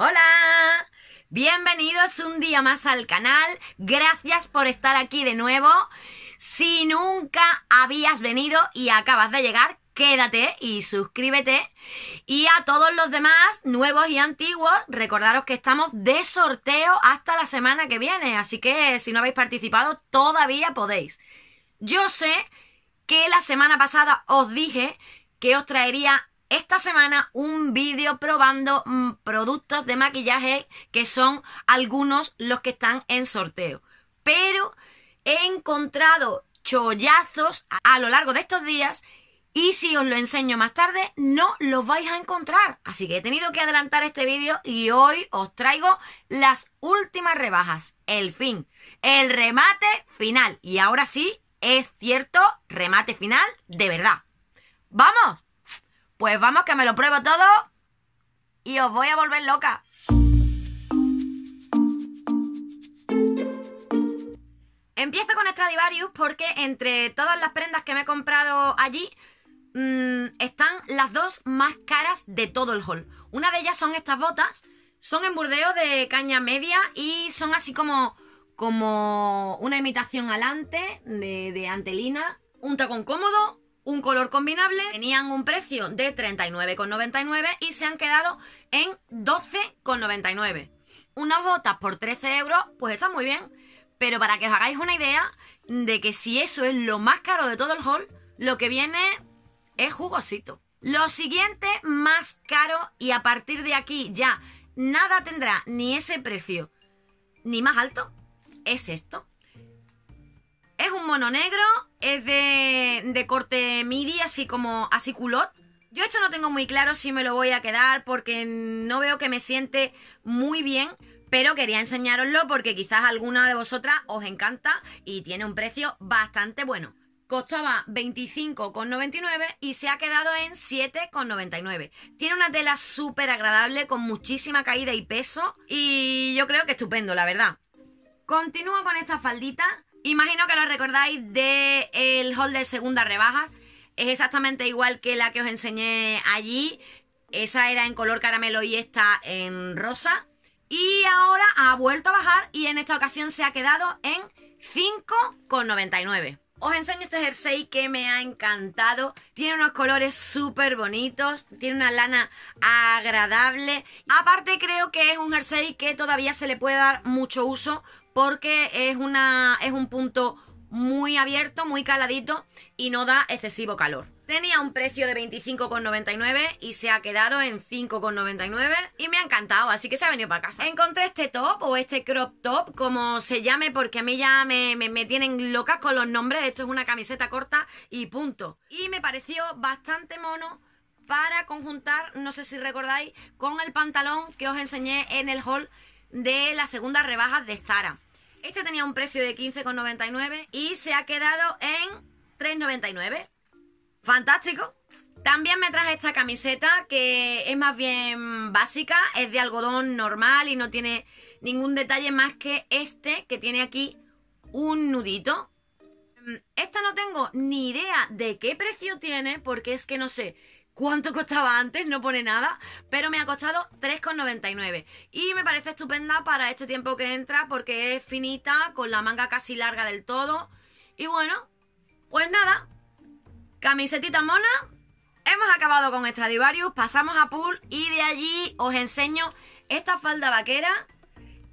Hola, bienvenidos un día más al canal, gracias por estar aquí de nuevo. Si nunca habías venido y acabas de llegar, quédate y suscríbete. Y a todos los demás, nuevos y antiguos, recordaros que estamos de sorteo hasta la semana que viene, así que si no habéis participado, todavía podéis. Yo sé que la semana pasada os dije que os traería esta semana un vídeo probando mm, productos de maquillaje que son algunos los que están en sorteo. Pero he encontrado chollazos a lo largo de estos días y si os lo enseño más tarde, no los vais a encontrar. Así que he tenido que adelantar este vídeo y hoy os traigo las últimas rebajas. El fin. El remate final. Y ahora sí, es cierto, remate final de verdad. ¡Vamos! Pues vamos que me lo pruebo todo y os voy a volver loca. Empiezo con Stradivarius porque entre todas las prendas que me he comprado allí mm, están las dos más caras de todo el haul. Una de ellas son estas botas, son en burdeo de caña media y son así como, como una imitación alante de, de antelina, un tacón cómodo, un color combinable, tenían un precio de 39,99 y se han quedado en 12,99. Unas botas por 13 euros, pues está muy bien, pero para que os hagáis una idea de que si eso es lo más caro de todo el haul, lo que viene es jugosito. Lo siguiente más caro y a partir de aquí ya nada tendrá ni ese precio ni más alto es esto mono negro, es de, corte midi, así como así culot. Yo esto no tengo muy claro si me lo voy a quedar porque no veo que me siente muy bien, pero quería enseñaroslo porque quizás alguna de vosotras os encanta y tiene un precio bastante bueno. Costaba 25,99 y se ha quedado en 7,99. Tiene una tela súper agradable con muchísima caída y peso y yo creo que estupendo, la verdad. Continúo con esta faldita Imagino que lo recordáis del el haul de segunda rebajas. Es exactamente igual que la que os enseñé allí. Esa era en color caramelo y esta en rosa. Y ahora ha vuelto a bajar y en esta ocasión se ha quedado en 5,99. Os enseño este jersey que me ha encantado. Tiene unos colores súper bonitos, tiene una lana agradable. Aparte creo que es un jersey que todavía se le puede dar mucho uso porque es, una, es un punto muy abierto, muy caladito y no da excesivo calor. Tenía un precio de 25,99 y se ha quedado en 5,99 y me ha encantado, así que se ha venido para casa. Encontré este top o este crop top, como se llame, porque a mí ya me, me, me tienen locas con los nombres. Esto es una camiseta corta y punto. Y me pareció bastante mono para conjuntar, no sé si recordáis, con el pantalón que os enseñé en el haul de la segunda rebaja de Zara. Este tenía un precio de 15,99 y se ha quedado en 3,99. Fantástico. También me traje esta camiseta que es más bien básica, es de algodón normal y no tiene ningún detalle más que este que tiene aquí un nudito. Mm, esta no tengo ni idea de qué precio tiene porque es que no sé cuánto costaba antes, no pone nada, pero me ha costado 3,99 y me parece estupenda para este tiempo que entra porque es finita, con la manga casi larga del todo y bueno, pues nada, camisetita mona, hemos acabado con Stradivarius, pasamos a Pool y de allí os enseño esta falda vaquera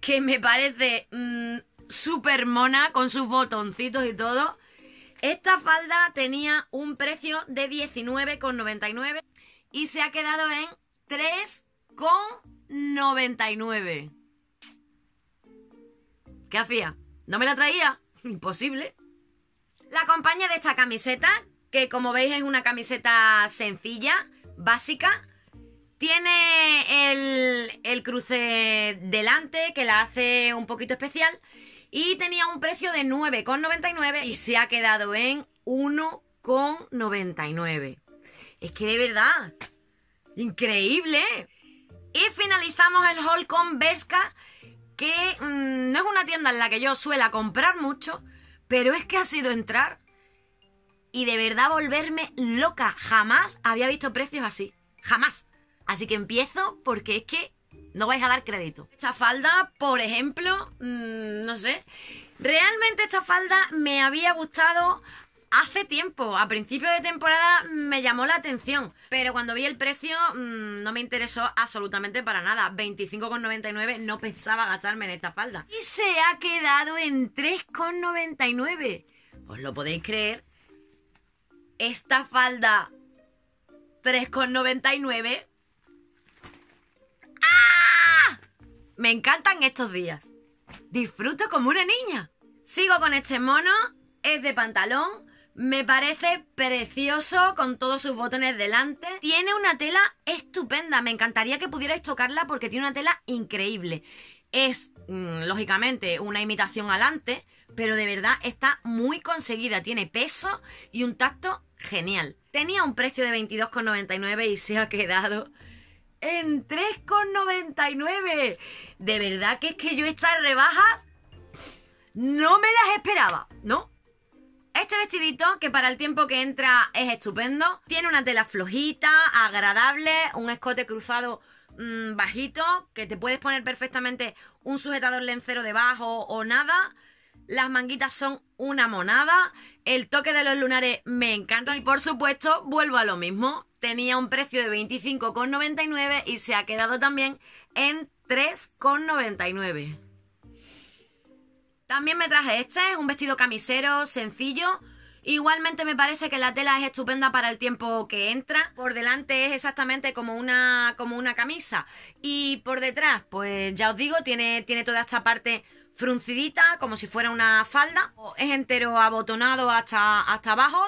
que me parece mm, súper mona con sus botoncitos y todo. Esta falda tenía un precio de 19,99 y se ha quedado en 3,99. ¿Qué hacía? ¿No me la traía? Imposible. La compañía de esta camiseta, que como veis es una camiseta sencilla, básica, tiene el, el cruce delante que la hace un poquito especial y tenía un precio de 9,99 y se ha quedado en 1,99. Es que de verdad, increíble. Y finalizamos el haul con Berska, que mm, no es una tienda en la que yo suela comprar mucho, pero es que ha sido entrar y de verdad volverme loca. Jamás había visto precios así. Jamás. Así que empiezo porque es que no vais a dar crédito. Esta falda, por ejemplo, mm, no sé. Realmente esta falda me había gustado hace tiempo. A principio de temporada me llamó la atención. Pero cuando vi el precio mm, no me interesó absolutamente para nada. 25,99 no pensaba gastarme en esta falda. Y se ha quedado en 3,99. ¿Os pues lo podéis creer? Esta falda 3,99 Me encantan estos días. Disfruto como una niña. Sigo con este mono, es de pantalón, me parece precioso con todos sus botones delante. Tiene una tela estupenda, me encantaría que pudierais tocarla porque tiene una tela increíble. Es, mm, lógicamente, una imitación alante, pero de verdad está muy conseguida, tiene peso y un tacto genial. Tenía un precio de 22,99 y se ha quedado en 3,99. De verdad que es que yo estas rebajas no me las esperaba, ¿no? Este vestidito, que para el tiempo que entra es estupendo, tiene una tela flojita, agradable, un escote cruzado mm, bajito, que te puedes poner perfectamente un sujetador lencero debajo o nada. Las manguitas son una monada. El toque de los lunares me encanta. Y por supuesto, vuelvo a lo mismo tenía un precio de 25,99 y se ha quedado también en 3,99. También me traje este, es un vestido camisero sencillo. Igualmente me parece que la tela es estupenda para el tiempo que entra. Por delante es exactamente como una, como una camisa. Y por detrás, pues ya os digo, tiene, tiene toda esta parte fruncidita, como si fuera una falda. Es entero abotonado hasta, hasta abajo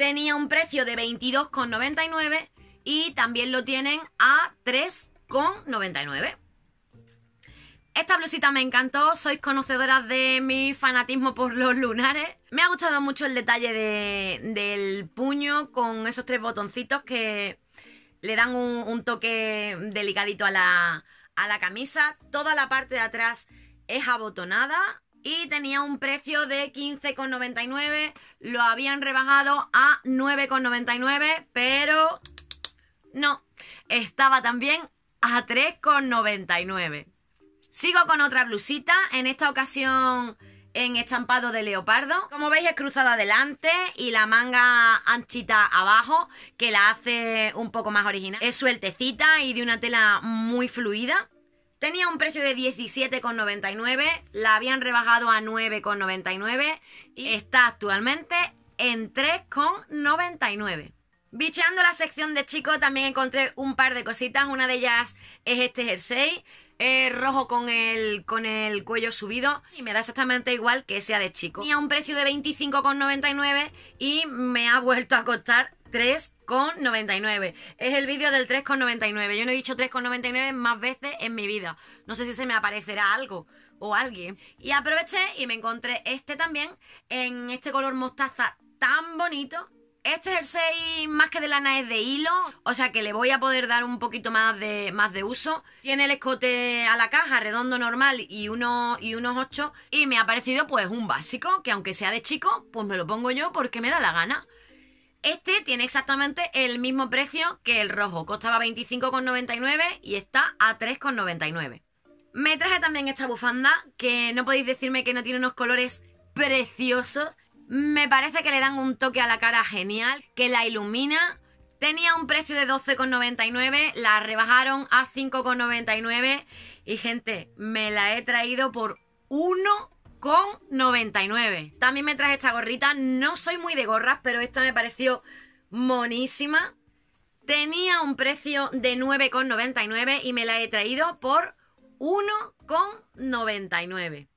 tenía un precio de 22,99 y también lo tienen a 3,99. Esta blusita me encantó, sois conocedoras de mi fanatismo por los lunares. Me ha gustado mucho el detalle del puño con esos tres botoncitos que le dan un, toque delicadito a la, a la camisa. Toda la parte de atrás es abotonada y tenía un precio de 15,99. Lo habían rebajado a 9,99, pero no, estaba también a 3,99. Sigo con otra blusita, en esta ocasión en estampado de leopardo. Como veis es cruzada adelante y la manga anchita abajo, que la hace un poco más original. Es sueltecita y de una tela muy fluida. Tenía un precio de 17,99, la habían rebajado a 9,99 y está actualmente en 3,99. Bicheando la sección de chicos también encontré un par de cositas, una de ellas es este jersey. Eh, rojo con el, con el cuello subido y me da exactamente igual que sea de chico. Tenía un precio de 25,99 y me ha vuelto a costar 3,99. Es el vídeo del 3,99. Yo no he dicho 3,99 más veces en mi vida. No sé si se me aparecerá algo o alguien. Y aproveché y me encontré este también en este color mostaza tan bonito. Este es jersey más que de lana es de hilo, o sea que le voy a poder dar un poquito más de, más de uso. Tiene el escote a la caja, redondo normal y, uno, y unos 8. Y me ha parecido pues un básico, que aunque sea de chico, pues me lo pongo yo porque me da la gana. Este tiene exactamente el mismo precio que el rojo. Costaba 25,99 y está a 3,99. Me traje también esta bufanda, que no podéis decirme que no tiene unos colores preciosos. Me parece que le dan un toque a la cara genial, que la ilumina. Tenía un precio de 12,99, la rebajaron a 5,99 y gente, me la he traído por 1 con 99. También me traje esta gorrita. No soy muy de gorras, pero esta me pareció monísima. Tenía un precio de 9,99 y me la he traído por 1,99.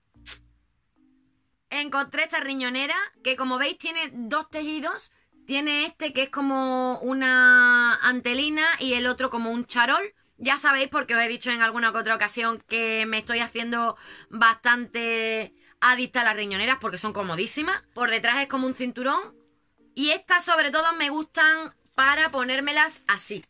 Encontré esta riñonera que como veis tiene dos tejidos. Tiene este que es como una antelina y el otro como un charol. Ya sabéis porque os he dicho en alguna que otra ocasión que me estoy haciendo bastante adicta a las riñoneras porque son comodísimas. Por detrás es como un cinturón. Y estas sobre todo me gustan para ponérmelas así.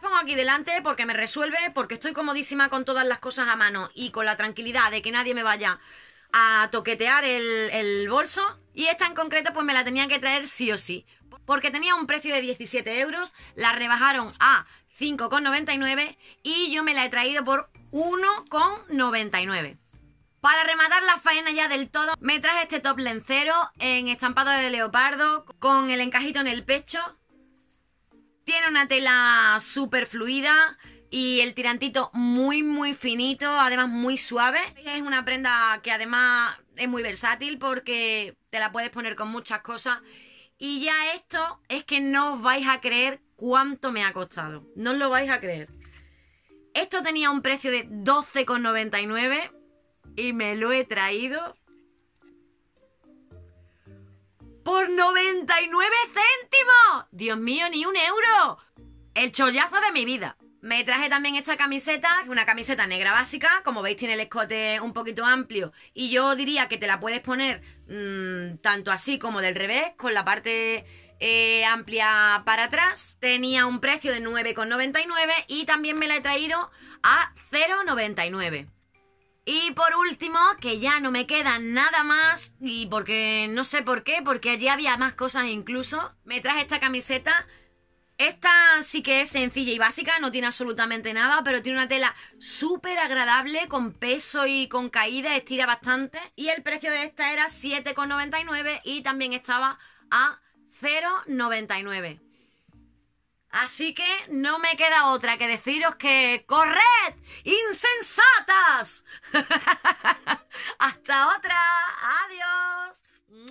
Pongo aquí delante porque me resuelve, porque estoy comodísima con todas las cosas a mano y con la tranquilidad de que nadie me vaya a toquetear el, bolso. Y esta en concreto pues me la tenían que traer sí o sí. Porque tenía un precio de 17 euros, la rebajaron a 5,99 y yo me la he traído por 1,99. Para rematar la faena ya del todo, me traje este top lencero en estampado de leopardo con el encajito en el pecho. Tiene una tela súper fluida y el tirantito muy muy finito, además muy suave. Es una prenda que además es muy versátil porque te la puedes poner con muchas cosas. Y ya esto es que no os vais a creer cuánto me ha costado. No os lo vais a creer. Esto tenía un precio de 12,99 y me lo he traído por 99 céntimos. Dios mío, ni un euro. El chollazo de mi vida. Me traje también esta camiseta, una camiseta negra básica, como veis tiene el escote un poquito amplio y yo diría que te la puedes poner mm, tanto así como del revés, con la parte eh, amplia para atrás. Tenía un precio de 9,99 y también me la he traído a 0,99. Y por último, que ya no me queda nada más, y porque no sé por qué, porque allí había más cosas incluso, me traje esta camiseta. Esta sí que es sencilla y básica, no tiene absolutamente nada, pero tiene una tela súper agradable, con peso y con caída, estira bastante. Y el precio de esta era 7,99 y también estaba a 0,99. Así que no me queda otra que deciros que corred, insensatas. Hasta otra. Adiós.